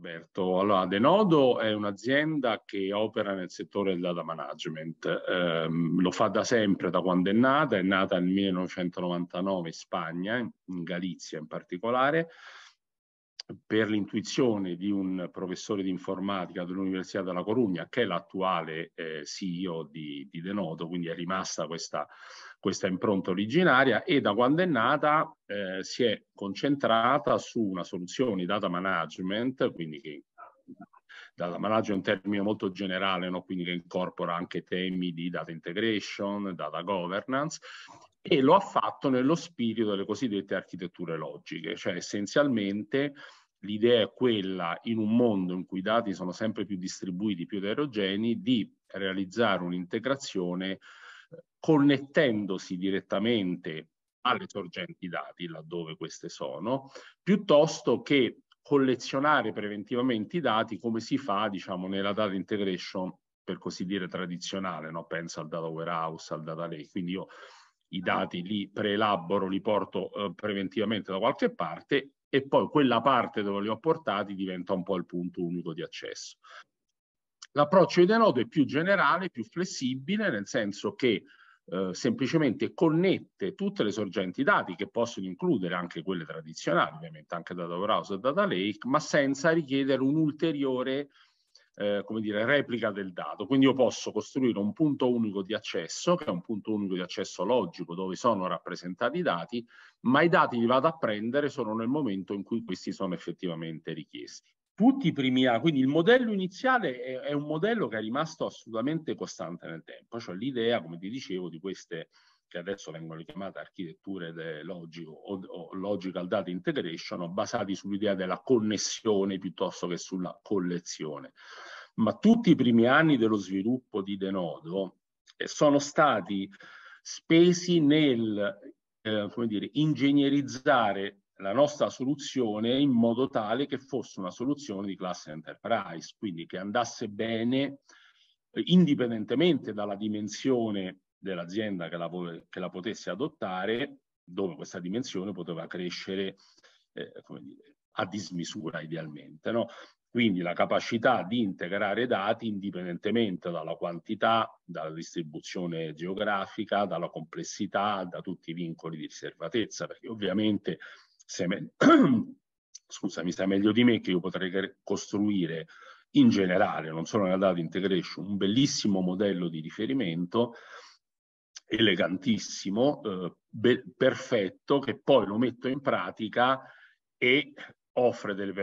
Roberto. Allora, Denodo è un'azienda che opera nel settore del data management, eh, lo fa da sempre, da quando è nata, è nata nel 1999 in Spagna, in Galizia in particolare, per l'intuizione di un professore di informatica dell'Università della Corugna, che è l'attuale eh, CEO di, di Denodo, quindi è rimasta questa questa impronta originaria e da quando è nata eh, si è concentrata su una soluzione di data management, quindi che data management è un termine molto generale, no? quindi che incorpora anche temi di data integration, data governance, e lo ha fatto nello spirito delle cosiddette architetture logiche, cioè essenzialmente l'idea è quella, in un mondo in cui i dati sono sempre più distribuiti, più eterogenei, di realizzare un'integrazione connettendosi direttamente alle sorgenti dati, laddove queste sono, piuttosto che collezionare preventivamente i dati come si fa, diciamo, nella data integration, per così dire, tradizionale, no? penso al data warehouse, al data lake, quindi io i dati li preelaboro, li porto eh, preventivamente da qualche parte e poi quella parte dove li ho portati diventa un po' il punto unico di accesso. L'approccio di idenodo è più generale, più flessibile, nel senso che eh, semplicemente connette tutte le sorgenti dati che possono includere anche quelle tradizionali, ovviamente anche data browser e data lake, ma senza richiedere un'ulteriore eh, come dire, replica del dato. Quindi io posso costruire un punto unico di accesso, che è un punto unico di accesso logico dove sono rappresentati i dati, ma i dati li vado a prendere solo nel momento in cui questi sono effettivamente richiesti tutti i primi anni, quindi il modello iniziale è, è, un modello che è rimasto assolutamente costante nel tempo, cioè l'idea, come ti dicevo, di queste che adesso vengono chiamate architetture logico, o, o logical data integration, basati sull'idea della connessione piuttosto che sulla collezione. Ma tutti i primi anni dello sviluppo di Denodo eh, sono stati spesi nel, eh, come dire, ingegnerizzare la nostra soluzione in modo tale che fosse una soluzione di classe enterprise, quindi che andasse bene eh, indipendentemente dalla dimensione dell'azienda che, la, che la potesse adottare, dove questa dimensione poteva crescere eh, dire, a dismisura idealmente. No? Quindi la capacità di integrare dati indipendentemente dalla quantità, dalla distribuzione geografica, dalla complessità, da tutti i vincoli di riservatezza, perché ovviamente se me... scusami, sa meglio di me che io potrei costruire in generale, non solo nella data integration, un bellissimo modello di riferimento elegantissimo, eh, perfetto, che poi lo metto in pratica e offre delle,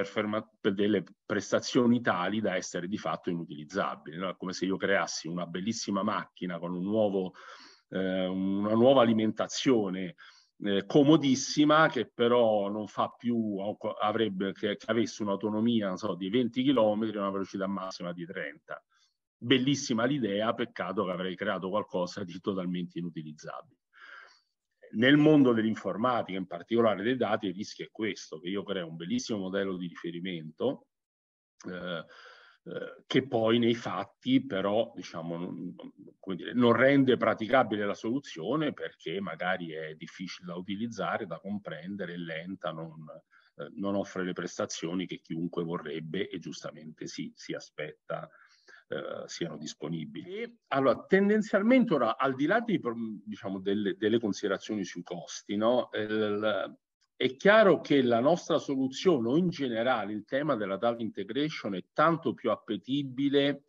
delle, prestazioni tali da essere di fatto inutilizzabili. No? È come se io creassi una bellissima macchina con un nuovo, eh, una nuova alimentazione eh, comodissima che però non fa più, avrebbe, che, che avesse un'autonomia non so, di 20 km e una velocità massima di 30. Bellissima l'idea, peccato che avrei creato qualcosa di totalmente inutilizzabile. Nel mondo dell'informatica, in particolare dei dati, il rischio è questo, che io creo un bellissimo modello di riferimento, eh, eh, che poi nei fatti però diciamo, non, dire, non rende praticabile la soluzione perché magari è difficile da utilizzare, da comprendere, lenta, non, eh, non offre le prestazioni che chiunque vorrebbe e giustamente si, si aspetta eh, siano disponibili. E, allora, tendenzialmente ora, al di là di, diciamo, delle, delle, considerazioni sui costi, no, il, eh, è chiaro che la nostra soluzione o in generale il tema della data integration è tanto più appetibile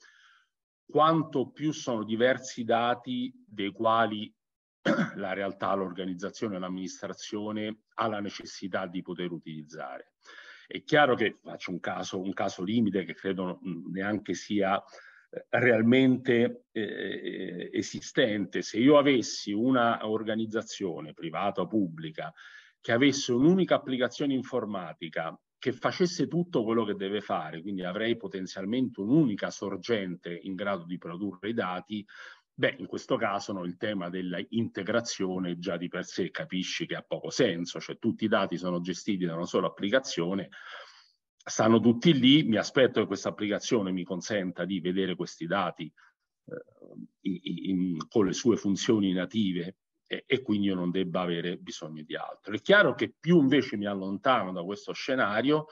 quanto più sono diversi i dati dei quali la realtà, l'organizzazione, l'amministrazione ha la necessità di poter utilizzare. È chiaro che faccio un caso, un caso limite che credo neanche sia eh, realmente eh, eh, esistente. Se io avessi una organizzazione privata o pubblica che avesse un'unica applicazione informatica che facesse tutto quello che deve fare, quindi avrei potenzialmente un'unica sorgente in grado di produrre i dati, beh, in questo caso no, il tema dell'integrazione già di per sé capisci che ha poco senso, cioè tutti i dati sono gestiti da una sola applicazione, stanno tutti lì, mi aspetto che questa applicazione mi consenta di vedere questi dati eh, in, in, con le sue funzioni native e, e, quindi io non debba avere bisogno di altro. È chiaro che più invece mi allontano da questo scenario,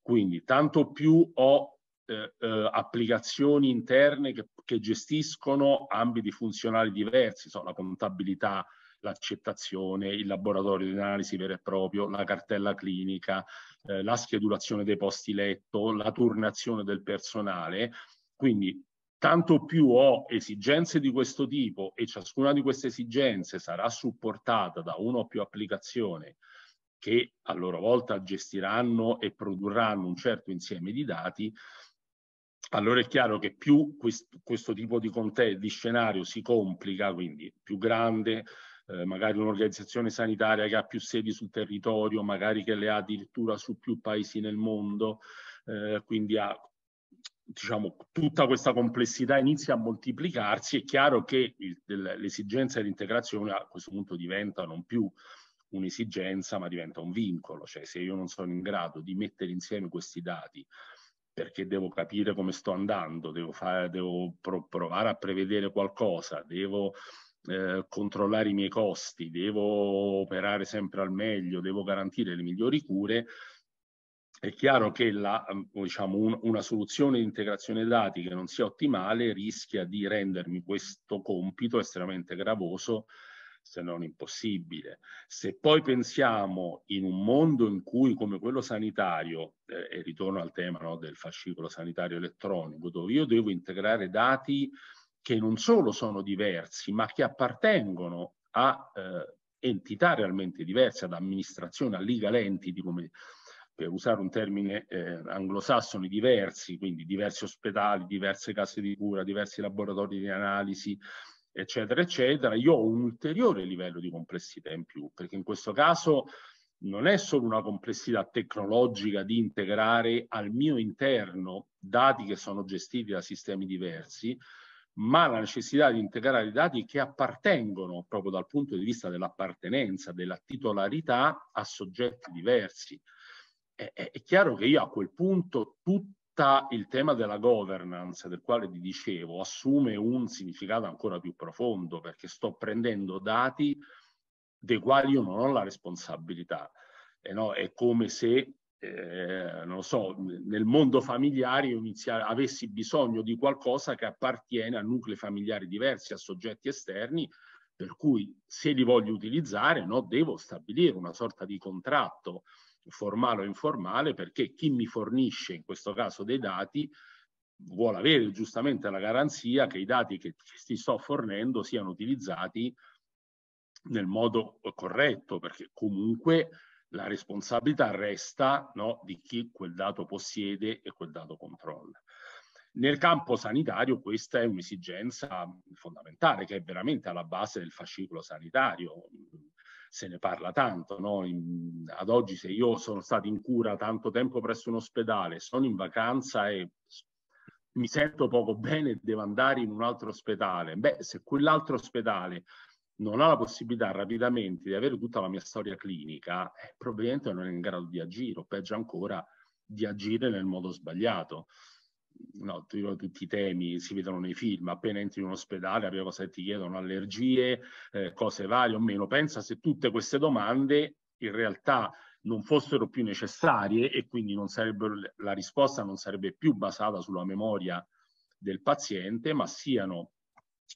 quindi tanto più ho eh, eh, applicazioni interne che, che, gestiscono ambiti funzionali diversi, so, la contabilità, l'accettazione, il laboratorio di analisi vero e proprio, la cartella clinica, eh, la schedulazione dei posti letto, la turnazione del personale. Quindi tanto più ho esigenze di questo tipo e ciascuna di queste esigenze sarà supportata da una o più applicazioni che a loro volta gestiranno e produrranno un certo insieme di dati, allora è chiaro che più questo tipo di, di scenario si complica, quindi più grande, eh, magari un'organizzazione sanitaria che ha più sedi sul territorio, magari che le ha addirittura su più paesi nel mondo, eh, quindi ha diciamo, tutta questa complessità inizia a moltiplicarsi, è chiaro che l'esigenza di integrazione a questo punto diventa non più un'esigenza, ma diventa un vincolo, cioè se io non sono in grado di mettere insieme questi dati perché devo capire come sto andando, devo, fare, devo pro provare a prevedere qualcosa, devo eh, controllare i miei costi, devo operare sempre al meglio, devo garantire le migliori cure, è chiaro che la, mm, diciamo, un, una soluzione di integrazione dati che non sia ottimale rischia di rendermi questo compito estremamente gravoso se non impossibile. Se poi pensiamo in un mondo in cui, come quello sanitario, eh, e ritorno al tema no, del fascicolo sanitario elettronico, dove io devo integrare dati che non solo sono diversi, ma che appartengono a eh, entità realmente diverse, ad amministrazioni, a legal entity, come per usare un termine eh, anglosassone, diversi, quindi diversi ospedali, diverse case di cura, diversi laboratori di analisi, eccetera, eccetera, io ho un ulteriore livello di complessità in più, perché in questo caso non è solo una complessità tecnologica di integrare al mio interno dati che sono gestiti da sistemi diversi, ma la necessità di integrare i dati che appartengono proprio dal punto di vista dell'appartenenza, della titolarità a soggetti diversi è, è chiaro che io a quel punto tutta il tema della governance, del quale vi dicevo, assume un significato ancora più profondo perché sto prendendo dati dei quali io non ho la responsabilità. Eh no, è come se eh, non so, nel mondo familiare io inizia, avessi bisogno di qualcosa che appartiene a nuclei familiari diversi, a soggetti esterni, per cui se li voglio utilizzare no, devo stabilire una sorta di contratto formale o informale, perché chi mi fornisce in questo caso dei dati vuole avere giustamente la garanzia che i dati che ti sto fornendo siano utilizzati nel modo eh, corretto, perché comunque la responsabilità resta no, di chi quel dato possiede e quel dato controlla. Nel campo sanitario questa è un'esigenza fondamentale che è veramente alla base del fascicolo sanitario se ne parla tanto, no? in, ad oggi se io sono stato in cura tanto tempo presso un ospedale, sono in vacanza e mi sento poco bene e devo andare in un altro ospedale, beh, se quell'altro ospedale non ha la possibilità rapidamente di avere tutta la mia storia clinica, eh, probabilmente non è in grado di agire, o peggio ancora, di agire nel modo sbagliato no, tutti i temi si vedono nei film, appena entri in un ospedale, la prima cosa che ti chiedono allergie, eh, cose varie o meno. Pensa se tutte queste domande in realtà non fossero più necessarie e quindi la risposta non sarebbe più basata sulla memoria del paziente, ma siano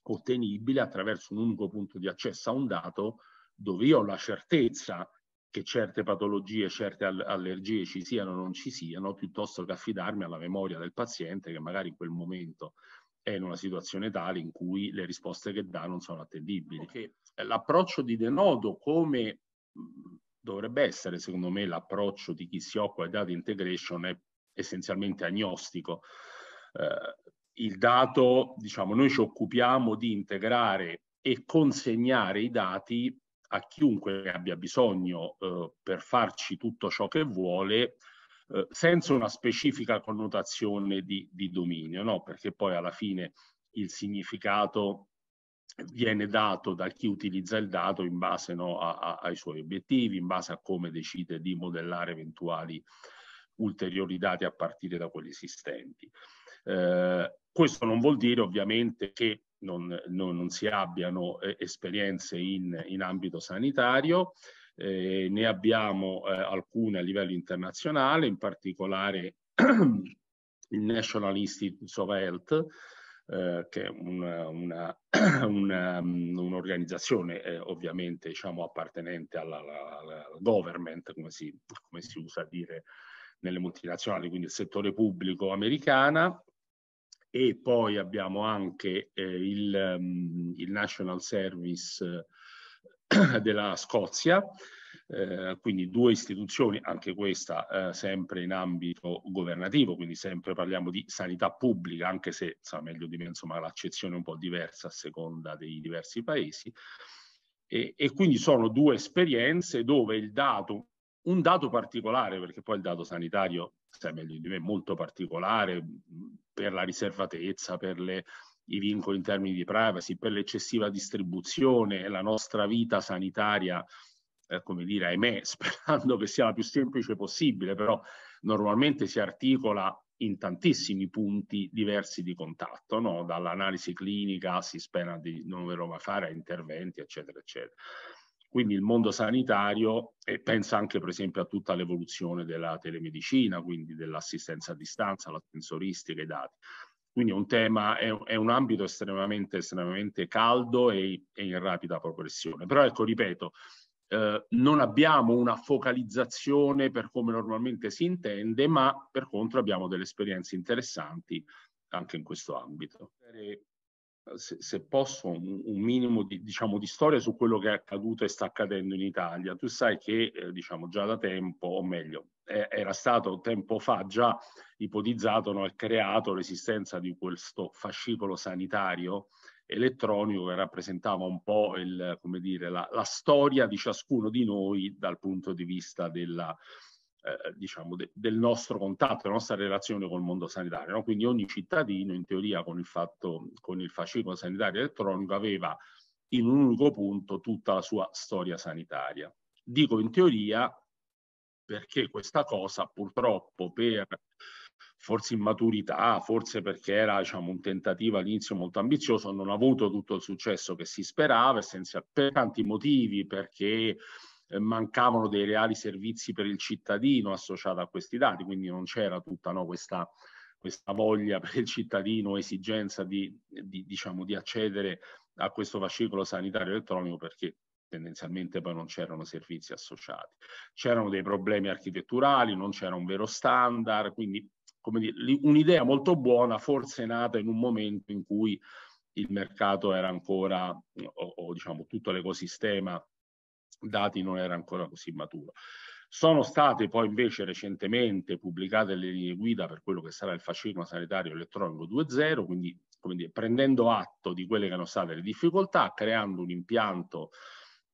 ottenibili attraverso un unico punto di accesso a un dato dove io ho la certezza che certe patologie, certe allergie ci siano o non ci siano, piuttosto che affidarmi alla memoria del paziente che magari in quel momento è in una situazione tale in cui le risposte che dà non sono attendibili. Okay. Eh, l'approccio di denodo come mm, dovrebbe essere, secondo me, l'approccio di chi si occupa di data integration è essenzialmente agnostico. Eh, il dato, diciamo, noi ci occupiamo di integrare e consegnare i dati a chiunque abbia bisogno eh, per farci tutto ciò che vuole, eh, senza una specifica connotazione di, di dominio, no? perché poi alla fine il significato viene dato da chi utilizza il dato in base no, a, a, ai suoi obiettivi, in base a come decide di modellare eventuali ulteriori dati a partire da quelli esistenti. Eh, questo non vuol dire ovviamente che non, non, non si abbiano eh, esperienze in, in, ambito sanitario. Eh, ne abbiamo eh, alcune a livello internazionale, in particolare il National Institute of Health, eh, che è mm, un'organizzazione un, un eh, ovviamente diciamo, appartenente alla, alla, alla government, come si, come si, usa a dire nelle multinazionali, quindi il settore pubblico americana, e poi abbiamo anche eh, il, um, il, National Service eh, della Scozia, eh, quindi due istituzioni, anche questa eh, sempre in ambito governativo, quindi sempre parliamo di sanità pubblica, anche se sa meglio di me, insomma, l'accezione è un po' diversa a seconda dei diversi paesi. E, e quindi sono due esperienze dove il dato, un dato particolare, perché poi il dato sanitario sai cioè, meglio di me, molto particolare mm, per la riservatezza, per le, i vincoli in termini di privacy, per l'eccessiva distribuzione, la nostra vita sanitaria, eh, come dire, ahimè, sperando che sia la più semplice possibile, però normalmente si articola in tantissimi punti diversi di contatto, no? dall'analisi clinica si spera di non dover mai fare a interventi, eccetera, eccetera. Quindi il mondo sanitario e pensa anche per esempio a tutta l'evoluzione della telemedicina, quindi dell'assistenza a distanza, la sensoristica, i dati. Quindi è un tema, è, è un ambito estremamente, estremamente caldo e, e, in rapida progressione. Però ecco, ripeto, eh, non abbiamo una focalizzazione per come normalmente si intende, ma per contro abbiamo delle esperienze interessanti anche in questo ambito se, se posso, un, un minimo di, diciamo, di, storia su quello che è accaduto e sta accadendo in Italia. Tu sai che, eh, diciamo, già da tempo, o meglio, eh, era stato tempo fa già ipotizzato no, e creato l'esistenza di questo fascicolo sanitario elettronico che rappresentava un po' il, come dire, la, la storia di ciascuno di noi dal punto di vista della, eh, eh, diciamo de del nostro contatto, della nostra relazione col mondo sanitario. No? Quindi ogni cittadino in teoria con il, fatto, con il fascicolo sanitario elettronico aveva in un unico punto tutta la sua storia sanitaria. Dico in teoria perché questa cosa purtroppo per forse immaturità, forse perché era diciamo, un tentativo all'inizio molto ambizioso, non ha avuto tutto il successo che si sperava, per tanti motivi, perché eh, mancavano dei reali servizi per il cittadino associati a questi dati, quindi non c'era tutta no, questa, questa, voglia per il cittadino, esigenza di, di, diciamo, di accedere a questo fascicolo sanitario elettronico perché tendenzialmente poi non c'erano servizi associati. C'erano dei problemi architetturali, non c'era un vero standard, quindi un'idea molto buona, forse nata in un momento in cui il mercato era ancora, o, o diciamo tutto l'ecosistema dati non era ancora così maturo. Sono state poi invece recentemente pubblicate le linee guida per quello che sarà il fascismo sanitario elettronico 2.0, quindi come dire, prendendo atto di quelle che hanno state le difficoltà, creando un impianto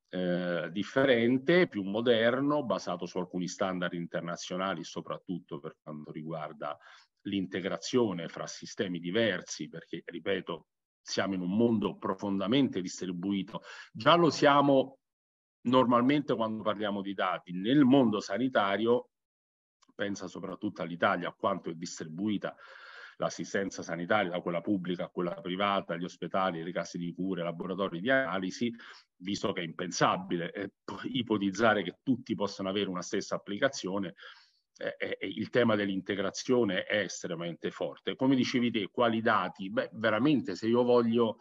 eh, differente, più moderno, basato su alcuni standard internazionali, soprattutto per quanto riguarda l'integrazione fra sistemi diversi, perché ripeto, siamo in un mondo profondamente distribuito, già lo siamo normalmente quando parliamo di dati nel mondo sanitario, pensa soprattutto all'Italia, a quanto è distribuita l'assistenza sanitaria, da quella pubblica a quella privata, gli ospedali, le case di cure, laboratori di analisi, visto che è impensabile eh, ipotizzare che tutti possano avere una stessa applicazione, eh, eh, eh, il tema dell'integrazione è estremamente forte. Come dicevi te, quali dati? Beh, veramente se io voglio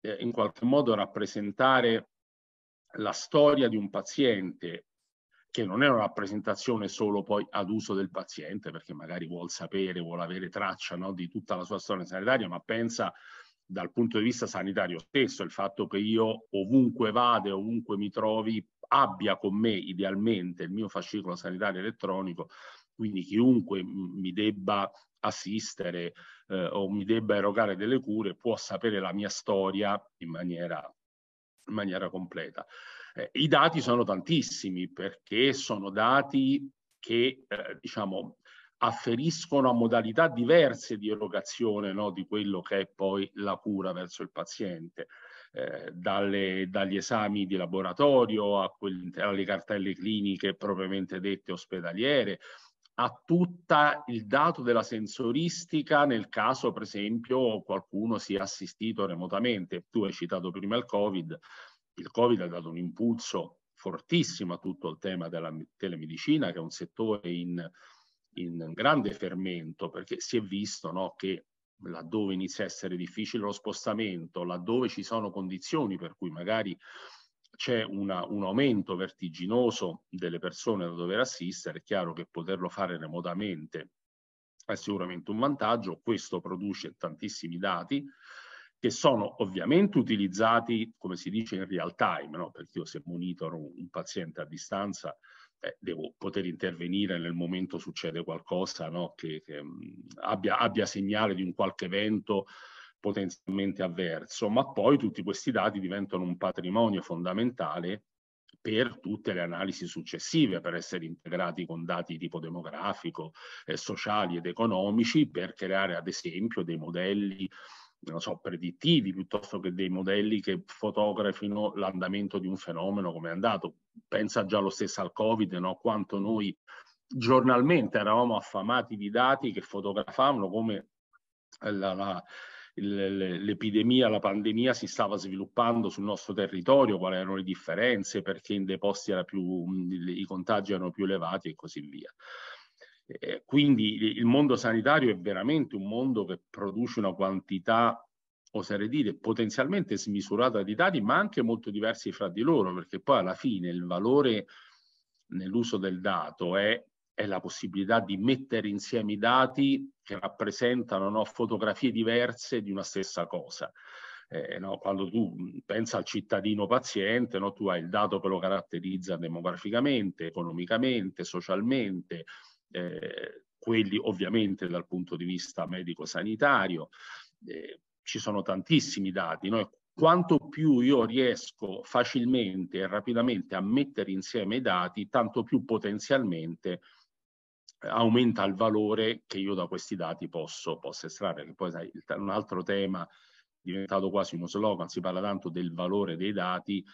eh, in qualche modo rappresentare la storia di un paziente che non è una rappresentazione solo poi ad uso del paziente, perché magari vuol sapere, vuole avere traccia no, di tutta la sua storia sanitaria, ma pensa dal punto di vista sanitario stesso, il fatto che io ovunque vada, ovunque mi trovi, abbia con me idealmente il mio fascicolo sanitario elettronico, quindi chiunque mi debba assistere eh, o mi debba erogare delle cure può sapere la mia storia in maniera in maniera completa. Eh, I dati sono tantissimi perché sono dati che eh, diciamo, afferiscono a modalità diverse di erogazione no, di quello che è poi la cura verso il paziente. Eh, dalle, dagli esami di laboratorio a quelli, alle cartelle cliniche propriamente dette ospedaliere, a tutto il dato della sensoristica nel caso per esempio qualcuno sia assistito remotamente. Tu hai citato prima il Covid, il Covid ha dato un impulso fortissimo a tutto il tema della telemedicina che è un settore in, in grande fermento perché si è visto no, che laddove inizia a essere difficile lo spostamento, laddove ci sono condizioni per cui magari c'è una, un aumento vertiginoso delle persone da dover assistere, è chiaro che poterlo fare remotamente è sicuramente un vantaggio, questo produce tantissimi dati che sono ovviamente utilizzati, come si dice, in real time, no? perché io se monitoro un paziente a distanza eh, devo poter intervenire nel momento succede qualcosa no? che, che mh, mm, abbia, abbia segnale di un qualche evento potenzialmente avverso, ma poi tutti questi dati diventano un patrimonio fondamentale per tutte le analisi successive, per essere integrati con dati tipo demografico, eh, sociali ed economici, per creare ad esempio dei modelli non so, predittivi piuttosto che dei modelli che fotografino l'andamento di un fenomeno come è andato. Pensa già lo stesso al Covid, no? quanto noi giornalmente eravamo affamati di dati che fotografavano come la, la, l'epidemia, la pandemia si stava sviluppando sul nostro territorio, quali erano le differenze, perché in dei posti più, i contagi erano più elevati e così via. Eh, quindi il mondo sanitario è veramente un mondo che produce una quantità, oserei dire, potenzialmente smisurata di dati, ma anche molto diversi fra di loro, perché poi alla fine il valore nell'uso del dato è è la possibilità di mettere insieme i dati che rappresentano no, fotografie diverse di una stessa cosa. Eh, no, quando tu pensa al cittadino paziente, no, tu hai il dato che lo caratterizza demograficamente, economicamente, socialmente, eh, quelli ovviamente dal punto di vista medico-sanitario. Eh, ci sono tantissimi dati, no? quanto più io riesco facilmente e rapidamente a mettere insieme i dati, tanto più potenzialmente aumenta il valore che io da questi dati posso, posso estrarre. poi sai, un altro tema diventato quasi uno slogan, si parla tanto del valore dei dati,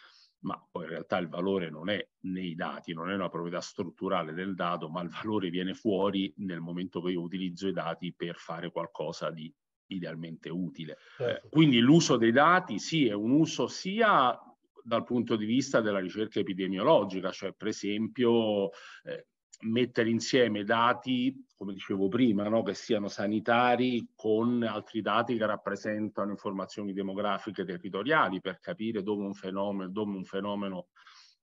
ma poi in realtà il valore non è nei dati, non è una proprietà strutturale del dato, ma il valore viene fuori nel momento che io utilizzo i dati per fare qualcosa di idealmente utile. Certo. quindi l'uso dei dati sì è un uso sia dal punto di vista della ricerca epidemiologica, cioè per esempio eh, mettere insieme dati, come dicevo prima, no? che siano sanitari con altri dati che rappresentano informazioni demografiche territoriali per capire dove un fenomeno, dove un fenomeno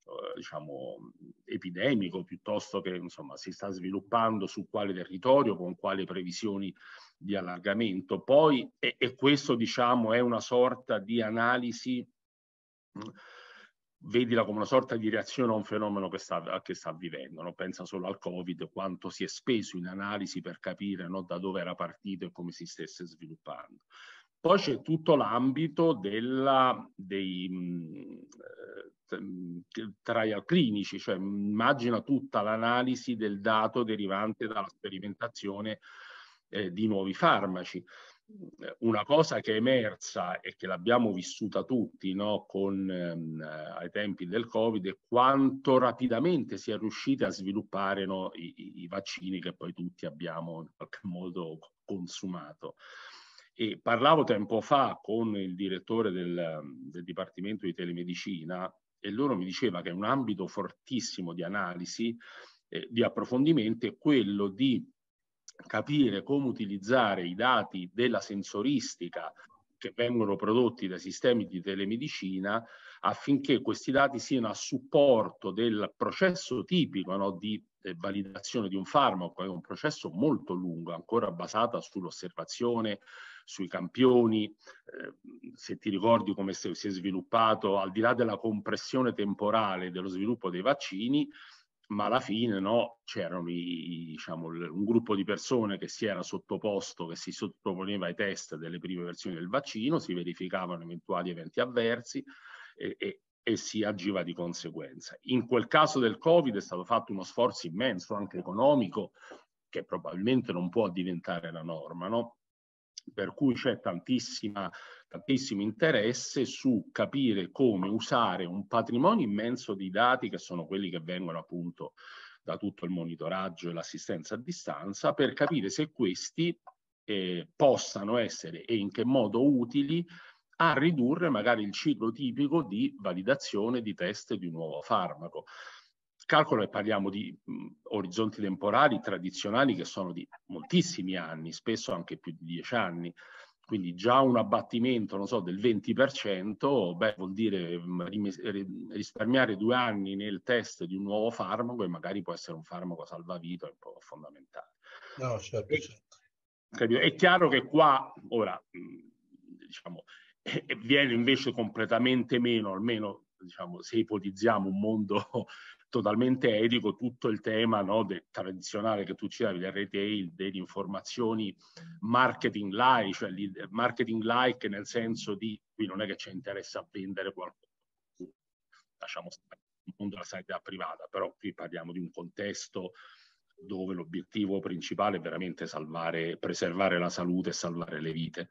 eh, diciamo, epidemico piuttosto che insomma, si sta sviluppando su quale territorio, con quali previsioni di allargamento. Poi, e, e questo diciamo, è una sorta di analisi mh, vedila come una sorta di reazione a un fenomeno che sta, che sta vivendo, no? pensa solo al Covid, quanto si è speso in analisi per capire no, da dove era partito e come si stesse sviluppando. Poi c'è tutto l'ambito della, dei mh, mm, eh, trial clinici, cioè immagina tutta l'analisi del dato derivante dalla sperimentazione eh, di nuovi farmaci una cosa che è emersa e che l'abbiamo vissuta tutti no, con, ehm, ai tempi del Covid è quanto rapidamente si è riusciti a sviluppare no, i, i, vaccini che poi tutti abbiamo in qualche modo consumato. E parlavo tempo fa con il direttore del, del Dipartimento di Telemedicina e loro mi diceva che un ambito fortissimo di analisi, eh, di approfondimento è quello di capire come utilizzare i dati della sensoristica che vengono prodotti dai sistemi di telemedicina affinché questi dati siano a supporto del processo tipico no, di eh, validazione di un farmaco, è un processo molto lungo, ancora basato sull'osservazione, sui campioni, eh, se ti ricordi come si è sviluppato, al di là della compressione temporale dello sviluppo dei vaccini, ma alla fine no, c'erano diciamo, un gruppo di persone che si era sottoposto, che si sottoponeva ai test delle prime versioni del vaccino, si verificavano eventuali eventi avversi e, e, e si agiva di conseguenza. In quel caso del Covid è stato fatto uno sforzo immenso, anche economico, che probabilmente non può diventare la norma, no? per cui c'è tantissimo interesse su capire come usare un patrimonio immenso di dati che sono quelli che vengono appunto da tutto il monitoraggio e l'assistenza a distanza per capire se questi eh, possano essere e in che modo utili a ridurre magari il ciclo tipico di validazione di test di un nuovo farmaco calcolo e parliamo di mh, orizzonti temporali tradizionali che sono di moltissimi anni, spesso anche più di dieci anni. Quindi già un abbattimento, non so, del 20%, beh, vuol dire risparmiare due anni nel test di un nuovo farmaco e magari può essere un farmaco salvavita, è un po' fondamentale. No, certo, certo. È chiaro che qua, ora, diciamo, eh, eh, viene invece completamente meno, almeno diciamo, se ipotizziamo un mondo totalmente etico tutto il tema no, del tradizionale che tu citavi del retail, delle informazioni marketing like, cioè marketing like nel senso di qui non è che ci interessa vendere qualcosa, lasciamo stare il mondo della sanità privata, però qui parliamo di un contesto dove l'obiettivo principale è veramente salvare, preservare la salute e salvare le vite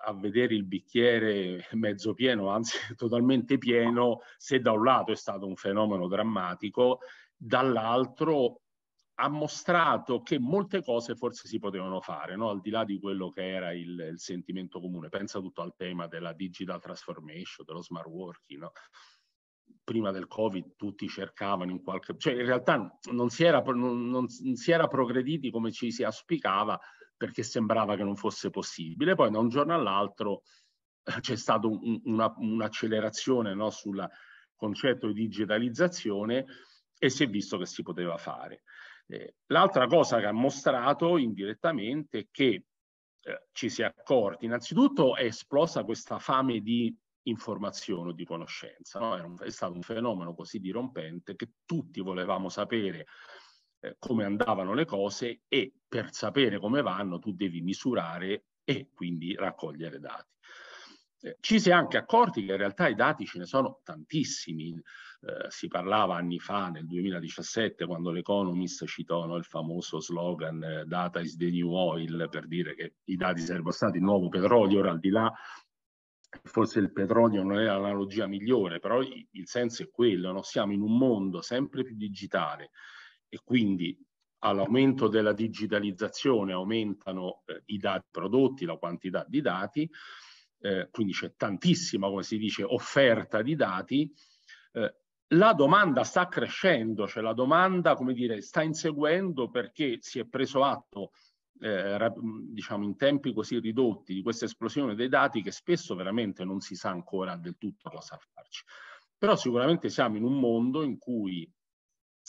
a vedere il bicchiere mezzo pieno, anzi totalmente pieno, se da un lato è stato un fenomeno drammatico, dall'altro ha mostrato che molte cose forse si potevano fare, no? al di là di quello che era il, il, sentimento comune. Pensa tutto al tema della digital transformation, dello smart working. No? Prima del Covid tutti cercavano in qualche... cioè in realtà non si era, non, non si era progrediti come ci si auspicava, perché sembrava che non fosse possibile. Poi da un giorno all'altro eh, c'è stata un, una, un'accelerazione no, sul concetto di digitalizzazione e si è visto che si poteva fare. Eh, l'altra cosa che ha mostrato indirettamente è che eh, ci si è accorti, innanzitutto è esplosa questa fame di informazione o di conoscenza, no? un, è stato un fenomeno così dirompente che tutti volevamo sapere eh, come andavano le cose e per sapere come vanno tu devi misurare e quindi raccogliere dati. Eh, ci si è anche accorti che in realtà i dati ce ne sono tantissimi. Eh, si parlava anni fa, nel 2017, quando l'Economist citò no, il famoso slogan eh, Data is the new oil, per dire che i dati sarebbero stati il nuovo petrolio, ora al di là forse il petrolio non è l'analogia migliore, però il senso è quello, no? siamo in un mondo sempre più digitale, e quindi all'aumento della digitalizzazione aumentano eh, i dati prodotti, la quantità di dati, eh, quindi c'è tantissima, come si dice, offerta di dati, eh, la domanda sta crescendo, cioè la domanda, come dire, sta inseguendo perché si è preso atto, eh, diciamo, in tempi così ridotti di questa esplosione dei dati che spesso veramente non si sa ancora del tutto cosa farci. Però sicuramente siamo in un mondo in cui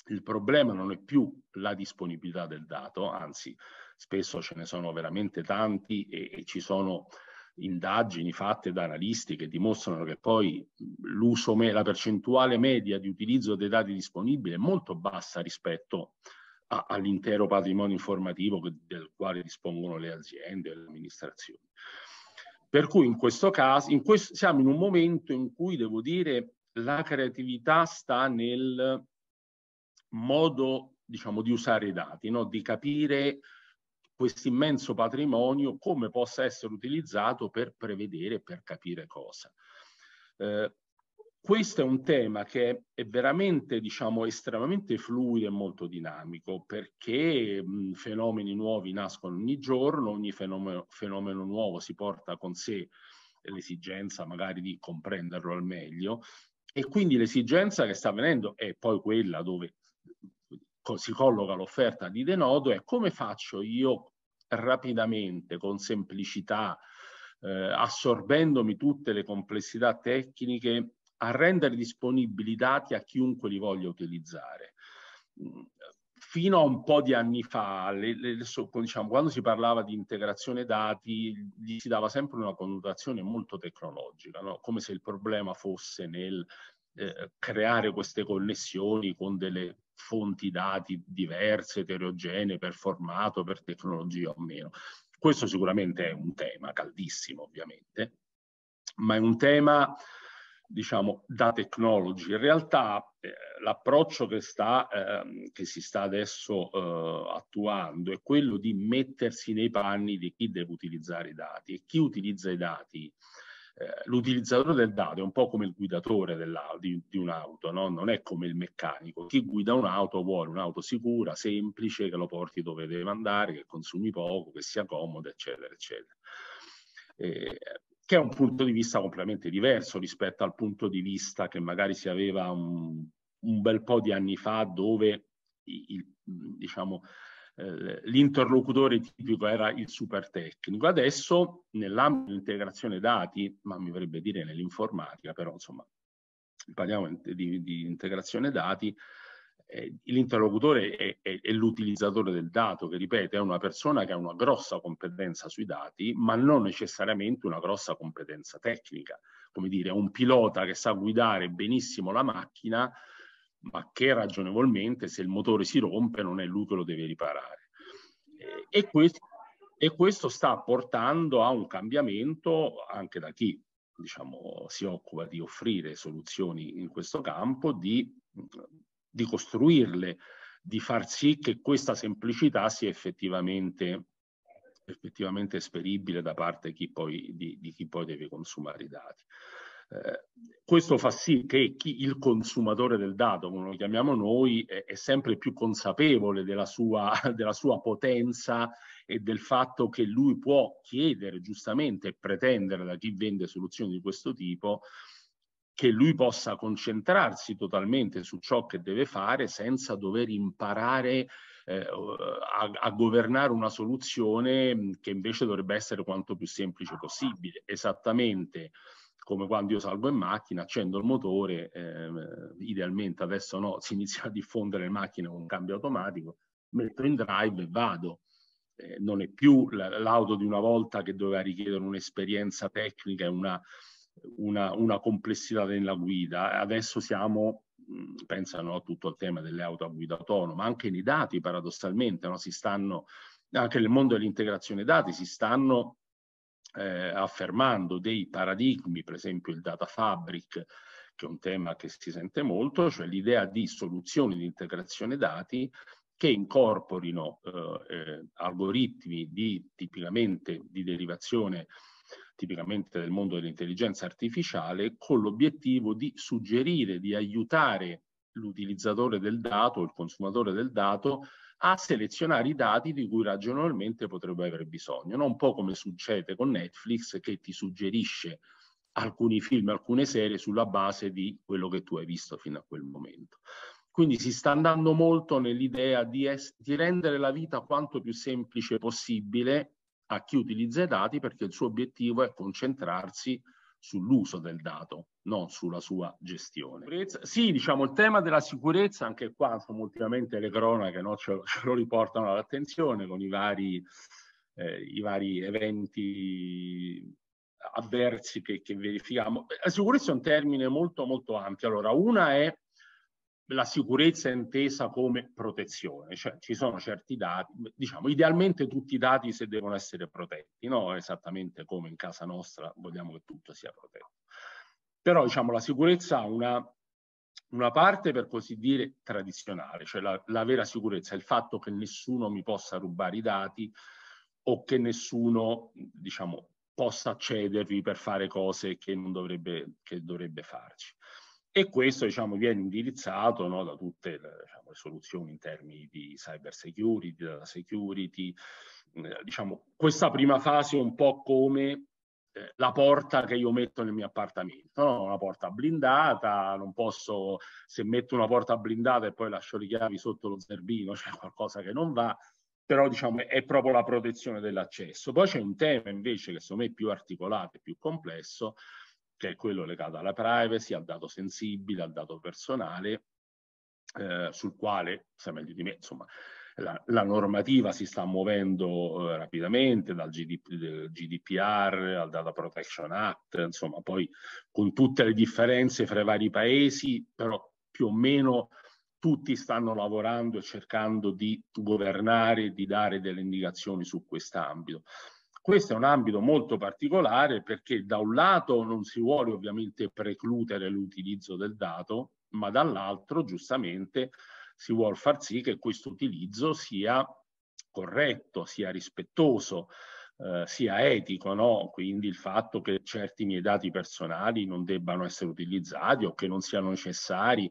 il problema non è più la disponibilità del dato, anzi spesso ce ne sono veramente tanti e, e ci sono indagini fatte da analisti che dimostrano che poi l'uso, la percentuale media di utilizzo dei dati disponibili è molto bassa rispetto a, all'intero patrimonio informativo che, del quale dispongono le aziende e le amministrazioni. Per cui in questo caso, in questo, siamo in un momento in cui devo dire la creatività sta nel modo diciamo, di usare i dati, no? di capire questo immenso patrimonio come possa essere utilizzato per prevedere per capire cosa. Eh, questo è un tema che è veramente, diciamo, estremamente fluido e molto dinamico perché mh, fenomeni nuovi nascono ogni giorno, ogni fenomeno, fenomeno nuovo si porta con sé l'esigenza magari di comprenderlo al meglio e quindi l'esigenza che sta avvenendo è poi quella dove si colloca l'offerta di denodo è come faccio io rapidamente, con semplicità, eh, assorbendomi tutte le complessità tecniche, a rendere disponibili i dati a chiunque li voglia utilizzare. Fino a un po' di anni fa, le, le, diciamo, quando si parlava di integrazione dati, gli si dava sempre una connotazione molto tecnologica, no? come se il problema fosse nel eh, creare queste connessioni con delle fonti dati diverse, eterogenee per formato, per tecnologia o meno. Questo sicuramente è un tema caldissimo, ovviamente, ma è un tema diciamo, da technology. In realtà eh, l'approccio che, eh, che, si sta adesso eh, attuando è quello di mettersi nei panni di chi deve utilizzare i dati e chi utilizza i dati eh, l'utilizzatore del dato è un po' come il guidatore di, di, un'auto, no? non è come il meccanico. Chi guida un'auto vuole un'auto sicura, semplice, che lo porti dove deve andare, che consumi poco, che sia comoda, eccetera, eccetera. Eh, che è un punto di vista completamente diverso rispetto al punto di vista che magari si aveva un, un bel po' di anni fa dove il, diciamo, eh, l'interlocutore tipico era il super tecnico. Adesso nell'ambito dell'integrazione dati, ma mi verrebbe dire nell'informatica, però insomma parliamo di, di integrazione dati, eh, l'interlocutore è, è, è l'utilizzatore del dato, che ripeto è una persona che ha una grossa competenza sui dati, ma non necessariamente una grossa competenza tecnica. Come dire, un pilota che sa guidare benissimo la macchina, ma che ragionevolmente se il motore si rompe non è lui che lo deve riparare. E questo, e questo sta portando a un cambiamento anche da chi diciamo, si occupa di offrire soluzioni in questo campo, di, di costruirle, di far sì che questa semplicità sia effettivamente, effettivamente esperibile da parte chi poi, di, di chi poi deve consumare i dati. Eh, questo fa sì che chi, il consumatore del dato, come lo chiamiamo noi, è, è sempre più consapevole della sua, della sua, potenza e del fatto che lui può chiedere giustamente e pretendere da chi vende soluzioni di questo tipo che lui possa concentrarsi totalmente su ciò che deve fare senza dover imparare eh, a, a, governare una soluzione che invece dovrebbe essere quanto più semplice possibile. Esattamente come quando io salgo in macchina, accendo il motore, eh, idealmente adesso no, si inizia a diffondere le macchine con un cambio automatico, metto in drive e vado. Eh, non è più l'auto di una volta che doveva richiedere un'esperienza tecnica e una, una, una, complessità nella guida. Adesso siamo, mm, pensano a tutto il tema delle auto a guida autonoma, anche nei dati paradossalmente, no? si stanno, anche nel mondo dell'integrazione dati si stanno eh, affermando dei paradigmi, per esempio il data fabric, che è un tema che si sente molto, cioè l'idea di soluzioni di integrazione dati che incorporino eh, eh algoritmi di, tipicamente di derivazione tipicamente del mondo dell'intelligenza artificiale, con l'obiettivo di suggerire, di aiutare l'utilizzatore del dato, il consumatore del dato, a selezionare i dati di cui ragionalmente potrebbe aver bisogno, non un po' come succede con Netflix che ti suggerisce alcuni film, alcune serie sulla base di quello che tu hai visto fino a quel momento. Quindi si sta andando molto nell'idea di, di rendere la vita quanto più semplice possibile a chi utilizza i dati perché il suo obiettivo è concentrarsi sull'uso del dato, non sulla sua gestione. Sì, diciamo il tema della sicurezza, anche qua insomma, ultimamente le cronache no, ce, lo riportano all'attenzione con i vari, eh, i vari eventi avversi che, che verifichiamo. La sicurezza è un termine molto molto ampio. Allora, una è la sicurezza è intesa come protezione, cioè ci sono certi dati, diciamo idealmente tutti i dati se devono essere protetti, no? esattamente come in casa nostra vogliamo che tutto sia protetto. Però diciamo la sicurezza ha una, una parte per così dire tradizionale, cioè la, la vera sicurezza il fatto che nessuno mi possa rubare i dati o che nessuno diciamo, possa accedervi per fare cose che non dovrebbe, che dovrebbe farci e questo diciamo, viene indirizzato no, da tutte le, diciamo, le, soluzioni in termini di cyber security, data security. Eh, diciamo, questa prima fase è un po' come eh, la porta che io metto nel mio appartamento, no? una porta blindata, non posso, se metto una porta blindata e poi lascio le chiavi sotto lo zerbino, c'è qualcosa che non va, però diciamo, è proprio la protezione dell'accesso. Poi c'è un tema invece che secondo me è più articolato e più complesso, che è quello legato alla privacy, al dato sensibile, al dato personale, eh, sul quale, sa meglio di me, insomma, la, la normativa si sta muovendo eh, rapidamente dal GDP, GDPR al Data Protection Act, insomma, poi con tutte le differenze fra i vari paesi, però più o meno tutti stanno lavorando e cercando di governare, di dare delle indicazioni su quest'ambito. Questo è un ambito molto particolare perché da un lato non si vuole ovviamente precludere l'utilizzo del dato, ma dall'altro giustamente si vuole far sì che questo utilizzo sia corretto, sia rispettoso, eh, sia etico, no? quindi il fatto che certi miei dati personali non debbano essere utilizzati o che non siano necessari.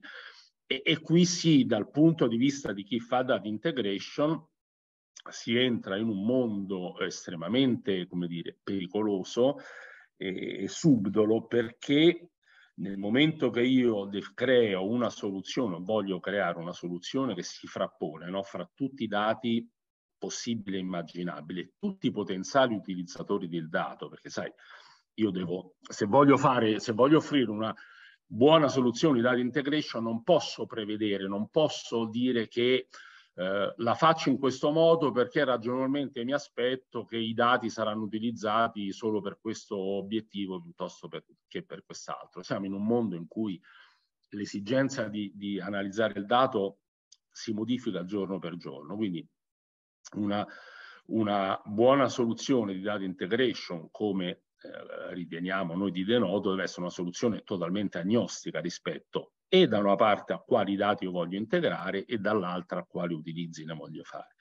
E, e qui sì, dal punto di vista di chi fa data integration, si entra in un mondo estremamente, come dire, pericoloso e, e subdolo perché nel momento che io creo una soluzione, voglio creare una soluzione che si frappone no? fra tutti i dati possibili e immaginabili, tutti i potenziali utilizzatori del dato, perché sai, io devo, se voglio fare, se voglio offrire una buona soluzione di data integration, non posso prevedere, non posso dire che eh, la faccio in questo modo perché ragionalmente mi aspetto che i dati saranno utilizzati solo per questo obiettivo piuttosto per, che per quest'altro. Siamo in un mondo in cui l'esigenza di, di analizzare il dato si modifica giorno per giorno, quindi una, una buona soluzione di data integration come eh, riteniamo noi di denoto deve essere una soluzione totalmente agnostica rispetto e da una parte a quali dati io voglio integrare e dall'altra a quali utilizzi ne voglio fare.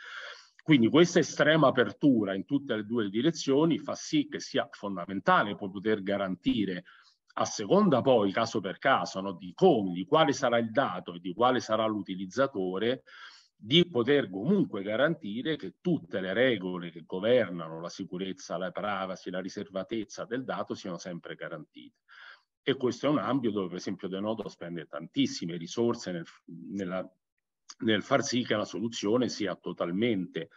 Quindi questa estrema apertura in tutte le due direzioni fa sì che sia fondamentale poter garantire a seconda poi caso per caso no, di come, di quale sarà il dato e di quale sarà l'utilizzatore, di poter comunque garantire che tutte le regole che governano la sicurezza, la privacy, la riservatezza del dato siano sempre garantite. E questo è un ambito dove, per esempio, De Noto spende tantissime risorse nel, nella, nel far sì che la soluzione sia totalmente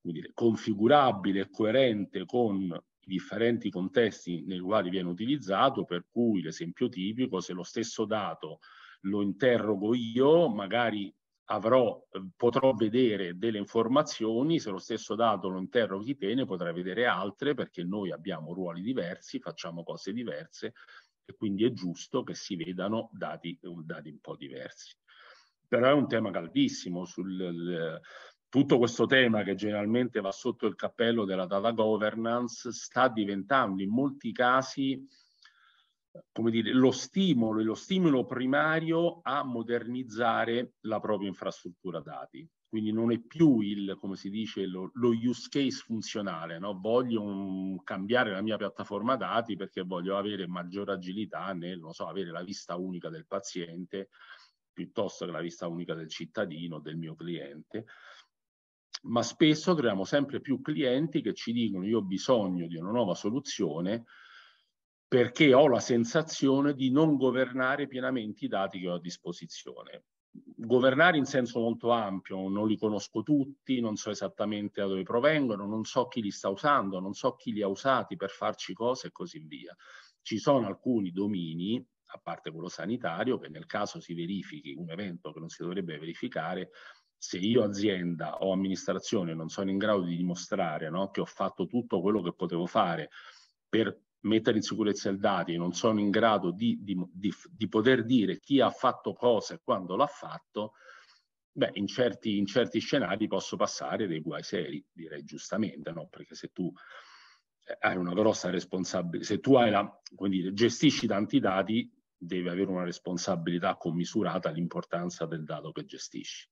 dire, configurabile e coerente con i differenti contesti nei quali viene utilizzato, per cui l'esempio tipico, se lo stesso dato lo interrogo io, magari avrò, eh, potrò vedere delle informazioni, se lo stesso dato lo interroghi te ne potrai vedere altre perché noi abbiamo ruoli diversi, facciamo cose diverse e quindi è giusto che si vedano dati, dati un po' diversi. Però è un tema caldissimo sul... Tutto questo tema che generalmente va sotto il cappello della data governance sta diventando in molti casi come dire, lo stimolo e lo stimolo primario a modernizzare la propria infrastruttura dati quindi non è più il, come si dice, lo, lo use case funzionale, no? voglio un, cambiare la mia piattaforma dati perché voglio avere maggiore agilità nel, non so, avere la vista unica del paziente piuttosto che la vista unica del cittadino, del mio cliente, ma spesso troviamo sempre più clienti che ci dicono io ho bisogno di una nuova soluzione perché ho la sensazione di non governare pienamente i dati che ho a disposizione governare in senso molto ampio, non li conosco tutti, non so esattamente da dove provengono, non so chi li sta usando, non so chi li ha usati per farci cose e così via. Ci sono alcuni domini, a parte quello sanitario, che nel caso si verifichi un evento che non si dovrebbe verificare, se io azienda o amministrazione non sono in grado di dimostrare no, che ho fatto tutto quello che potevo fare per mettere in sicurezza i dati, non sono in grado di, di, di, di, poter dire chi ha fatto cosa e quando l'ha fatto, beh, in certi, in certi scenari posso passare dei guai seri, direi giustamente, no? Perché se tu eh, hai una grossa responsabilità, se tu hai la, dire, gestisci tanti dati, devi avere una responsabilità commisurata all'importanza del dato che gestisci.